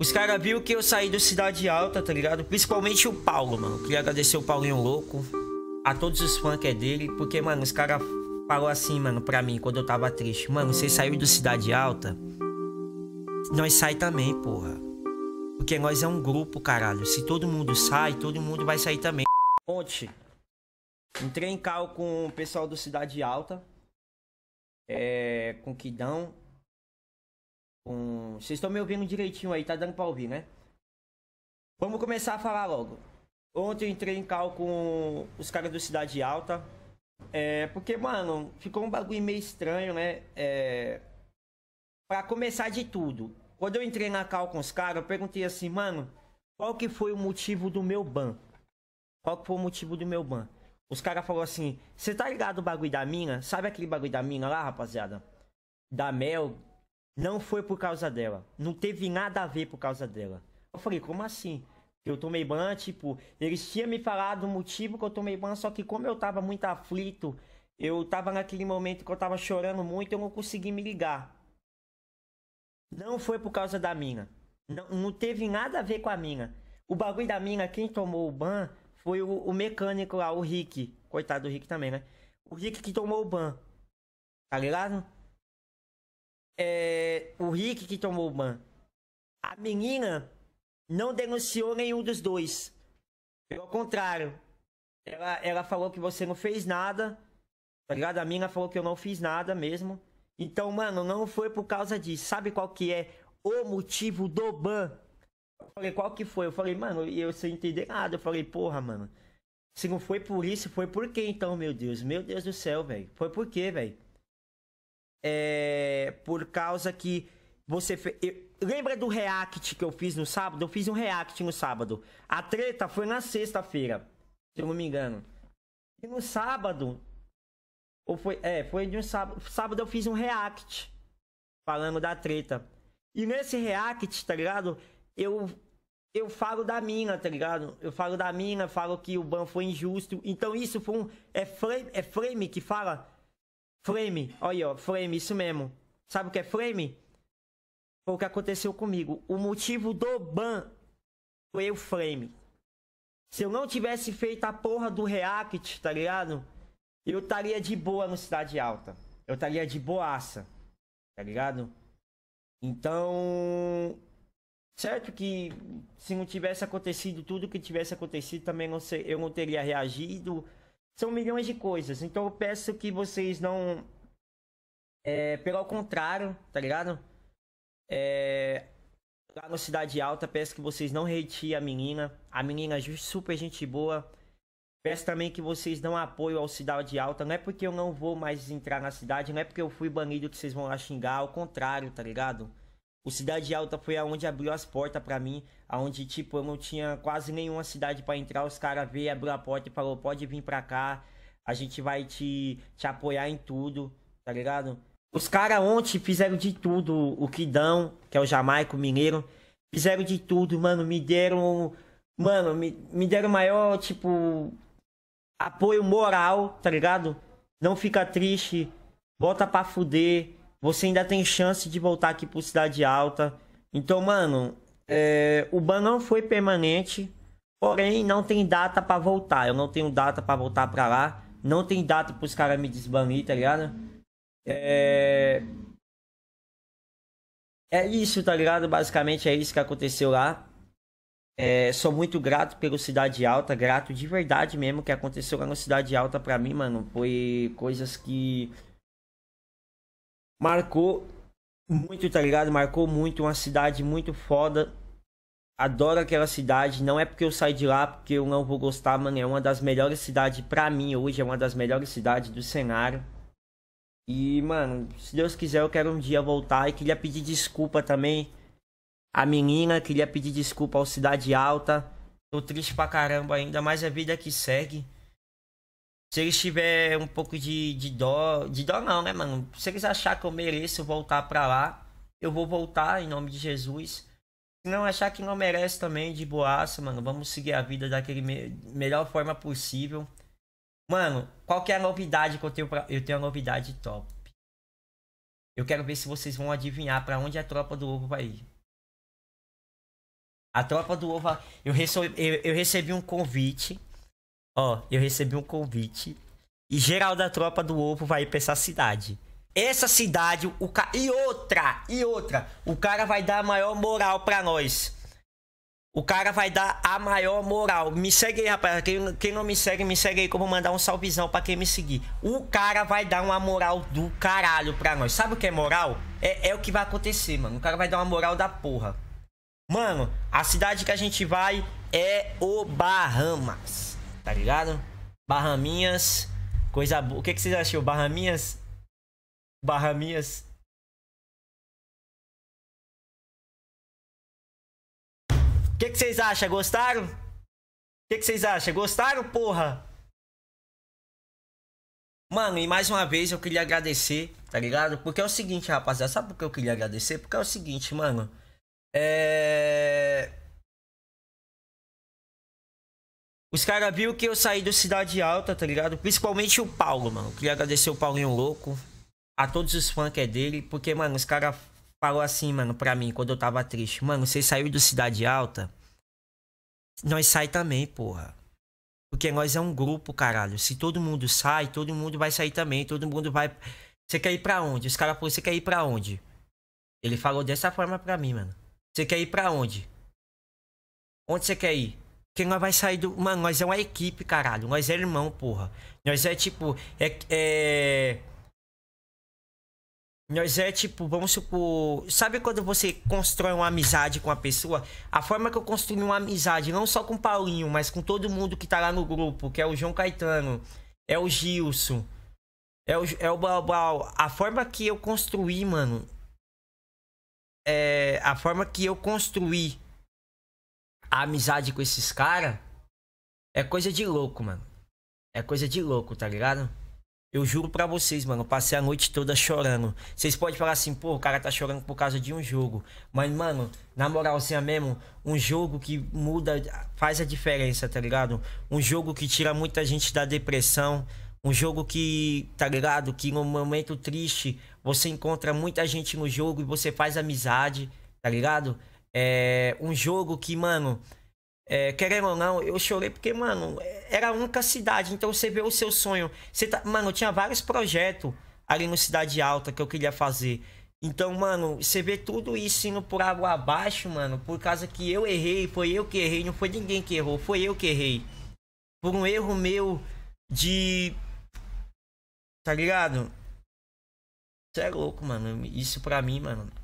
Os caras viram que eu saí do Cidade Alta, tá ligado? Principalmente o Paulo, mano. Queria agradecer o Paulinho Louco, a todos os fãs que é dele, porque, mano, os caras falaram assim, mano, pra mim, quando eu tava triste. Mano, você saiu do Cidade Alta? Nós sai também, porra. Porque nós é um grupo, caralho. Se todo mundo sai, todo mundo vai sair também. Ontem, entrei em cal com o pessoal do Cidade Alta, é, com o Kidão, um. Vocês estão me ouvindo direitinho aí, tá dando pra ouvir, né? Vamos começar a falar logo. Ontem eu entrei em cal com os caras do Cidade Alta. É, porque, mano, ficou um bagulho meio estranho, né? É, pra começar de tudo, quando eu entrei na cal com os caras, eu perguntei assim, mano, qual que foi o motivo do meu ban? Qual que foi o motivo do meu ban? Os caras falaram assim, você tá ligado o bagulho da mina? Sabe aquele bagulho da mina lá, rapaziada? Da Mel, não foi por causa dela. Não teve nada a ver por causa dela. Eu falei, como assim? Eu tomei ban, tipo, eles tinham me falado o motivo que eu tomei ban, só que como eu tava muito aflito, eu tava naquele momento que eu tava chorando muito, eu não consegui me ligar. Não foi por causa da mina. Não, não teve nada a ver com a mina. O bagulho da mina, quem tomou o ban foi o, o mecânico lá, o Rick. Coitado do Rick também, né? O Rick que tomou o ban. Tá ligado? é, o Rick que tomou o ban. A menina não denunciou nenhum dos dois. Pelo contrário. Ela, ela falou que você não fez nada. Tá ligado? A menina falou que eu não fiz nada mesmo. Então, mano, não foi por causa disso. Sabe qual que é o motivo do ban? Eu falei, qual que foi? Eu falei, mano, e eu sem entender nada. Eu falei, porra, mano. Se não foi por isso, foi por quê então, meu Deus? Meu Deus do céu, velho. Foi por quê, velho? É, por causa que você fe... eu... lembra do react que eu fiz no sábado? Eu fiz um react no sábado. A treta foi na sexta-feira, se eu não me engano. E no sábado ou foi, é, foi de um sábado, sábado eu fiz um react falando da treta. E nesse react, tá ligado? Eu eu falo da mina, tá ligado? Eu falo da mina, falo que o ban foi injusto. Então isso foi um é frame, é frame que fala Frame, olha ó, frame, isso mesmo. Sabe o que é frame? Foi o que aconteceu comigo. O motivo do ban foi o frame. Se eu não tivesse feito a porra do React, tá ligado? Eu estaria de boa no Cidade Alta. Eu estaria de boaça, tá ligado? Então. Certo que se não tivesse acontecido tudo que tivesse acontecido, também não sei, eu não teria reagido. São milhões de coisas. Então eu peço que vocês não. É, pelo contrário, tá ligado? É, lá no Cidade Alta, peço que vocês não retiem a menina. A menina é super gente boa. Peço também que vocês dão apoio ao Cidade Alta. Não é porque eu não vou mais entrar na cidade, não é porque eu fui banido que vocês vão lá xingar. Ao contrário, tá ligado? O Cidade Alta foi aonde abriu as portas para mim, aonde tipo eu não tinha quase nenhuma cidade para entrar, os caras veio, abriu a porta e falou: "Pode vir para cá, a gente vai te te apoiar em tudo", tá ligado? Os caras ontem fizeram de tudo, o Kidão, que é o Jamaico Mineiro, fizeram de tudo, mano, me deram mano, me, me deram maior tipo apoio moral, tá ligado? Não fica triste, bota pra fuder você ainda tem chance de voltar aqui pro Cidade Alta. Então, mano, é, o ban não foi permanente, porém não tem data para voltar. Eu não tenho data para voltar para lá. Não tem data pros caras me desbanir, tá ligado? É... é isso, tá ligado? Basicamente é isso que aconteceu lá. É, sou muito grato pelo Cidade Alta, grato de verdade mesmo que aconteceu lá no Cidade Alta pra mim, mano. Foi coisas que marcou muito, tá ligado? Marcou muito, uma cidade muito foda. Adoro aquela cidade, não é porque eu saí de lá porque eu não vou gostar, mano, é uma das melhores cidades para mim hoje, é uma das melhores cidades do cenário. E, mano, se Deus quiser, eu quero um dia voltar e queria pedir desculpa também a menina, queria pedir desculpa ao Cidade Alta. Tô triste pra caramba ainda, mas a vida que segue. Se eles tiverem um pouco de, de dó, de dó não, né, mano? Se eles achar que eu mereço voltar pra lá, eu vou voltar em nome de Jesus. Se não achar que não merece também, de boaça, mano, vamos seguir a vida daquele me melhor forma possível. Mano, qual que é a novidade que eu tenho pra... Eu tenho a novidade top. Eu quero ver se vocês vão adivinhar para onde a tropa do ovo vai ir. A tropa do ovo... Eu, eu, eu recebi um convite Ó, eu recebi um convite. E geral da tropa do Ovo vai ir pra essa cidade. Essa cidade, o ca... E outra, e outra. O cara vai dar a maior moral pra nós. O cara vai dar a maior moral. Me segue aí, rapaz. Quem, quem não me segue, me segue aí como mandar um salvezão pra quem me seguir. O cara vai dar uma moral do caralho pra nós. Sabe o que é moral? É, é o que vai acontecer, mano. O cara vai dar uma moral da porra. Mano, a cidade que a gente vai é o Bahamas tá ligado? Barraminhas, coisa boa. O que, que vocês achou? Barraminhas? Barraminhas. O que, que vocês acham? Gostaram? O que, que vocês acham? Gostaram, porra? Mano, e mais uma vez eu queria agradecer, tá ligado? Porque é o seguinte, rapaziada, sabe por que eu queria agradecer? Porque é o seguinte, mano. É. Os caras viram que eu saí do Cidade Alta, tá ligado? Principalmente o Paulo, mano. Queria agradecer o Paulinho Louco. A todos os fãs que é dele. Porque, mano, os caras falaram assim, mano, pra mim, quando eu tava triste. Mano, você saiu do Cidade Alta? Nós sai também, porra. Porque nós é um grupo, caralho. Se todo mundo sai, todo mundo vai sair também. Todo mundo vai. Você quer ir pra onde? Os caras falaram, você quer ir pra onde? Ele falou dessa forma pra mim, mano. Você quer ir pra onde? Onde você quer ir? que nós vai sair do. Mano, nós é uma equipe, caralho. Nós é irmão, porra. Nós é tipo. É. é... Nós é tipo, vamos supor. Sabe quando você constrói uma amizade com a pessoa? A forma que eu construí uma amizade, não só com o Paulinho, mas com todo mundo que tá lá no grupo, que é o João Caetano, é o Gilson, é o, é o Balbal. A forma que eu construí, mano. É. A forma que eu construí a amizade com esses caras é coisa de louco, mano. É coisa de louco, tá ligado? Eu juro pra vocês, mano, eu passei a noite toda chorando. Vocês podem falar assim, pô, o cara tá chorando por causa de um jogo. Mas, mano, na moralzinha assim, é mesmo, um jogo que muda, faz a diferença, tá ligado? Um jogo que tira muita gente da depressão. Um jogo que, tá ligado? Que no momento triste, você encontra muita gente no jogo e você faz amizade, tá ligado? É um jogo que, mano, é, querendo ou não, eu chorei porque, mano, era a única cidade. Então você vê o seu sonho. Você tá... Mano, tinha vários projetos ali no Cidade Alta que eu queria fazer. Então, mano, você vê tudo isso indo por água abaixo, mano, por causa que eu errei, foi eu que errei, não foi ninguém que errou, foi eu que errei. Por um erro meu de. Tá ligado? Você é louco, mano. Isso pra mim, mano,